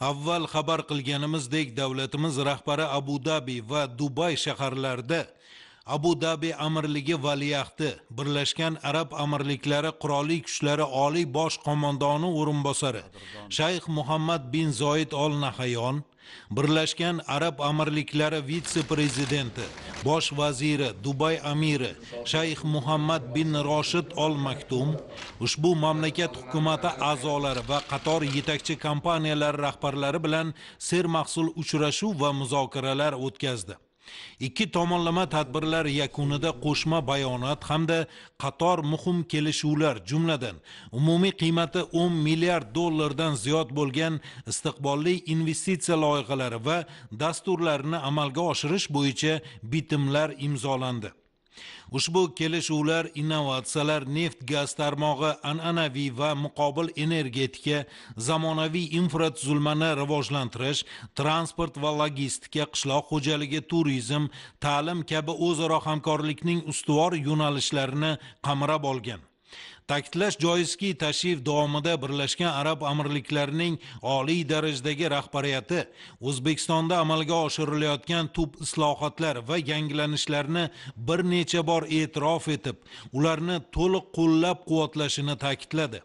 avval xabar qilganimizdek davlatimiz rahbari abu dabi va dubay shaharlarida abu dabi amirligi valiahdi birlashgan arab amirliklari qurolli kuchlari oliy bosh qo'mondoni o'rinbosari shayx muhammad bin zoid ol nahayon birlashgan arab amirliklari vitse prezidenti bosh vaziri dubay amiri shayx muhammad bin roshid ol maktum ushbu mamlakat hukumati a'zolari va qator yetakchi kompaniyalar rahbarlari bilan sermahsul uchrashuv va muzokaralar o'tkazdi ikki tomonlama tadbirlar yakunida qo'shma bayonot hamda qator muhim kelishuvlar jumladan umumiy qiymati 10 milliard dollardan ziyod bo'lgan istiqbolli investitsiya loyihalari va dasturlarini amalga oshirish bo'yicha bitimlar imzolandi ushbu kelishuvlar innovatsiyalar neft gaz tarmog'i an'anaviy va muqobil energetika zamonaviy infratuzilmani rivojlantirish transport va logistika qishloq xo'jaligi turizm ta'lim kabi o'zaro hamkorlikning ustuvor yo'nalishlarini qamrab olgan ta'kidlash joizki tashrif davomida birlashgan arab amirliklarining oliy darajadagi rahbariyati o'zbekistonda amalga oshirilayotgan tub islohotlar va yangilanishlarni bir necha bor e'tirof etib ularni to'liq qo'llab quvvatlashini ta'kidladi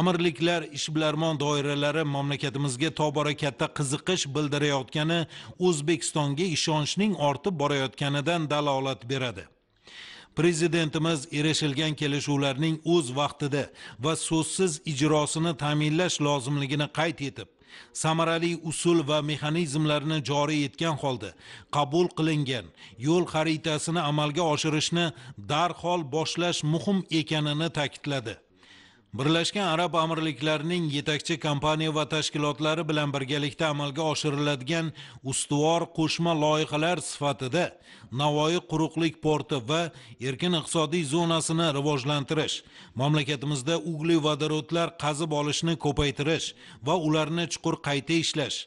amirliklar ishbilarmon doiralari mamlakatimizga tobora katta qiziqish bildirayotgani o'zbekistonga ishonchning ortib borayotganidan dalolat beradi prezidentimiz erishilgan kelishuvlarning o'z vaqtida va so'zsiz ijrosini ta'minlash lozimligini qayd etib samarali usul va mexanizmlarni joriy etgan holda qabul qilingan yo'l xaritasini amalga oshirishni darhol boshlash muhim ekanini ta'kidladi Birlashgan Arab Amirliklarining yetakchi kompaniya va tashkilotlari bilan birgalikda amalga oshiriladigan ustuvor qo'shma loyihalar sifatida Navoiy quruqlik porti va erkin iqtisodiy zonasini rivojlantirish, mamlakatimizda ugli vodorodlar qazib olishni ko'paytirish va ularni chuqur qayta ishlash,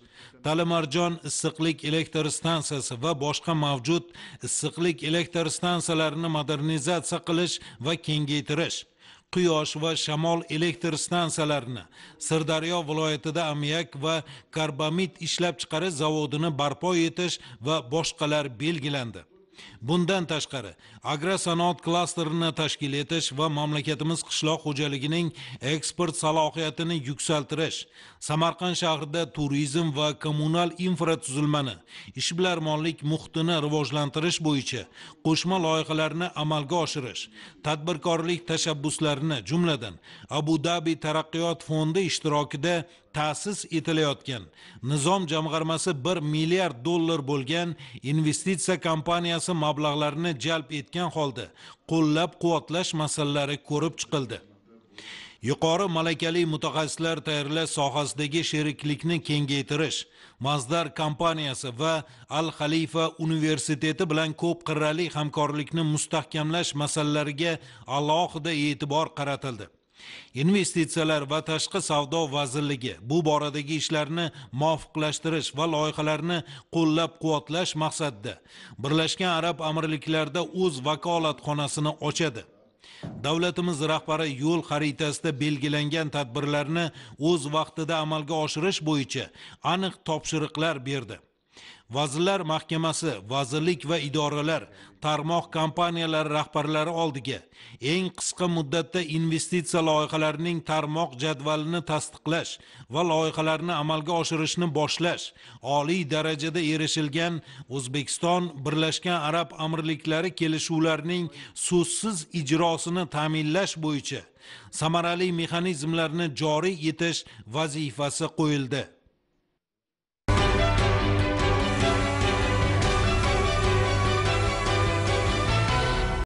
Talimarjon issiqlik elektr stansiyasi va boshqa mavjud issiqlik elektr stansiyalarini modernizatsiya qilish va kengaytirish quyosh va shamol elektr stansiyalarini sirdaryo viloyatida ammiak va karbamid ishlab chiqarish zavodini barpo etish va boshqalar belgilandi bundan tashqari agro sanoat klasterini tashkil etish va mamlakatimiz qishloq xo'jaligining eksport salohiyatini yuksaltirish samarqand shahrida turizm va kommunal infratuzilmani ishbilarmonlik muhitini rivojlantirish bo'yicha qo'shma loyihalarni amalga oshirish tadbirkorlik tashabbuslarini jumladan abu dabi taraqqiyot fondi ishtirokida ta'sis etilayotgan nizom jamg'armasi bir milliard dollar bo'lgan investitsiya kompaniyasi asosi mablag'larni jalb etgan holda qo'llab quvvatlash masalalari ko'rib chiqildi yuqori malakali mutaxassislar tayyorlash sohasidagi sheriklikni kengaytirish mazdar kompaniyasi va al xalifa universiteti bilan ko'p qirrali hamkorlikni mustahkamlash masalalariga alohida e'tibor qaratildi investitsiyalar va tashqi savdo vazirligi bu boradagi ishlarni muvofiqlashtirish va loyihalarni qo'llab quvvatlash maqsadida birlashgan arab amirliklarida o'z vakolatxonasini ochadi davlatimiz rahbari yo'l xaritasida belgilangan tadbirlarni o'z vaqtida amalga oshirish bo'yicha aniq topshiriqlar berdi vazirlar mahkamasi vazirlik va idoralar tarmoq kompaniyalari rahbarlari oldiga eng qisqa muddatda investitsiya loyihalarining tarmoq jadvalini tasdiqlash va loyihalarni amalga oshirishni boshlash oliy darajada erishilgan o'zbekiston birlashgan arab amirliklari kelishuvlarining so'zsiz ijrosini ta'minlash bo'yicha samarali mexanizmlarni joriy etish vazifasi qo'yildi